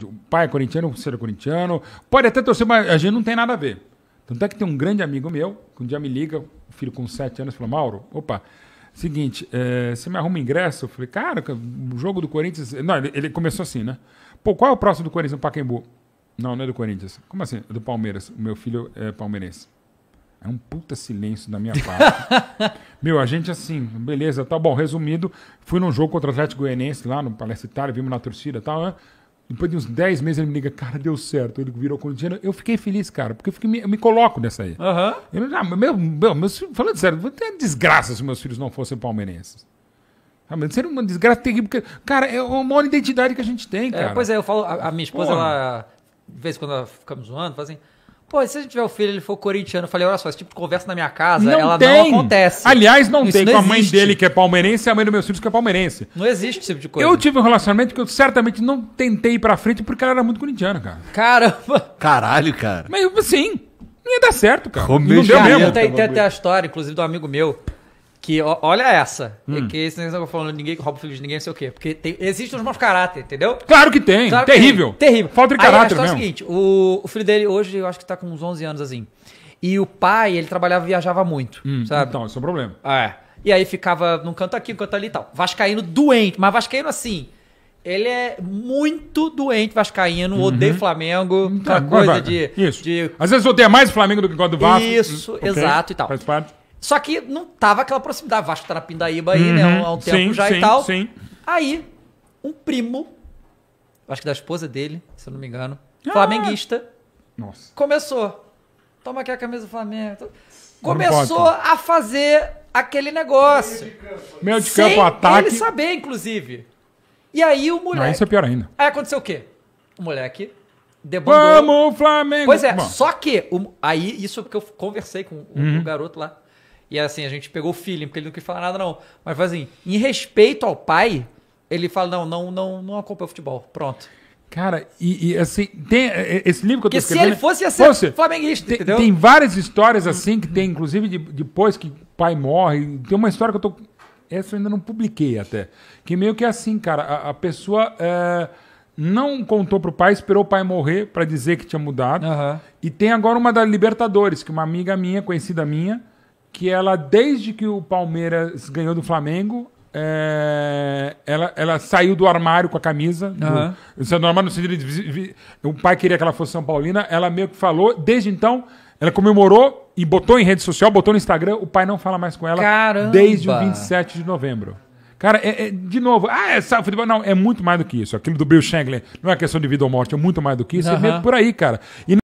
O pai é corintiano, o ser corintiano. Pode até torcer, mas a gente não tem nada a ver. Tanto é que tem um grande amigo meu, que um dia me liga, o filho com 7 anos, falou: Mauro, opa, seguinte, é, você me arruma ingresso? Eu falei: Cara, o jogo do Corinthians. É não, ele, ele começou assim, né? Pô, qual é o próximo do Corinthians no Pacaembu? Não, não é do Corinthians. Como assim? É do Palmeiras. O meu filho é palmeirense. É um puta silêncio da minha parte. meu, a gente assim, beleza, tá bom. Resumido, fui num jogo contra o Atlético Goianiense lá no Palestra Itália, vimos na torcida e tal, né? Depois de uns 10 meses ele me liga, cara, deu certo. Ele virou corintiano. Eu fiquei feliz, cara, porque eu, fiquei, eu me coloco nessa aí. Uhum. Eu, ah, meu, meu, meus, falando sério, vou ter desgraça se meus filhos não fossem palmeirenses. Ah, mas seria uma desgraça terrível, porque, cara, é uma maior identidade que a gente tem, é, cara. É, pois é, eu falo, a, a minha esposa, Porra. ela, de vez em quando ela fica me zoando, fala assim, Pô, se a gente tiver o filho ele for corintiano, eu falei, olha só, esse tipo de conversa na minha casa, não ela tem. não acontece. Aliás, não Isso tem, não com a mãe dele que é palmeirense e a mãe dos meus filhos que é palmeirense. Não existe esse tipo de coisa. Eu tive um relacionamento que eu certamente não tentei ir pra frente porque ela era muito corintiana, cara. Caramba! Caralho, cara. Mas, sim, não ia dar certo, cara. não deu mesmo. Tem, tem até a história, inclusive, de um amigo meu que olha essa. Hum. Que esse estão falando ninguém que rouba o filho de ninguém, não sei o quê. Porque tem, existem os maus caráter, entendeu? Claro que tem. Claro terrível. Que tem. Terrível. Falta de caráter, né? É o seguinte: o, o filho dele hoje, eu acho que tá com uns 11 anos assim. E o pai, ele trabalhava viajava muito. Hum, sabe? Então, esse é um problema. É. E aí ficava num canto aqui, num canto ali e tal. Vascaíno doente, mas Vascaíno assim. Ele é muito doente vascaíno, uhum. odeia Flamengo, então, aquela coisa de, Isso. De... Às vezes odeia mais o Flamengo do que gosta do Vasco. Isso, okay. exato e tal. Faz parte. Só que não tava aquela proximidade. Vasco tá na Pindaíba aí, uhum, né? Há uhum. um, tempo sim, já sim, e tal. Sim. Aí, um primo, acho que da esposa dele, se eu não me engano, ah. flamenguista. Nossa. Começou. Toma aqui a camisa do Flamengo. Começou a fazer aquele negócio. Né? Meio de campo, Sem ataque. ele saber, inclusive. E aí o moleque... Não, isso é pior ainda. Aí aconteceu o quê? O moleque debandou... Vamos, Flamengo! Pois é, só que... O... Aí, isso porque eu conversei com o, uhum. o garoto lá. E assim, a gente pegou o feeling, porque ele não quis falar nada, não. Mas assim, em respeito ao pai, ele fala: não, não, não, não acompanha futebol. Pronto. Cara, e, e, assim, tem é, é, esse livro que eu tô que escrevendo... se ele fosse ia ser flamenguista, tem, entendeu? Tem várias histórias uhum. assim, que tem, inclusive de, depois que o pai morre, tem uma história que eu tô... Essa eu ainda não publiquei até. Que meio que é assim, cara, a, a pessoa é, não contou pro pai, esperou o pai morrer para dizer que tinha mudado. Uhum. E tem agora uma da Libertadores, que uma amiga minha, conhecida minha, que ela, desde que o Palmeiras ganhou do Flamengo, é, ela, ela saiu do armário com a camisa. Uhum. Do, do armário é no sentido de. O pai queria que ela fosse São Paulina. Ela meio que falou. Desde então, ela comemorou e botou em rede social, botou no Instagram. O pai não fala mais com ela Caramba. desde o 27 de novembro. Cara, é, é, de novo, ah, é sabe, futebol. Não, é muito mais do que isso. Aquilo do Bill Shankly não é questão de vida ou morte, é muito mais do que isso. Uhum. É por aí, cara. E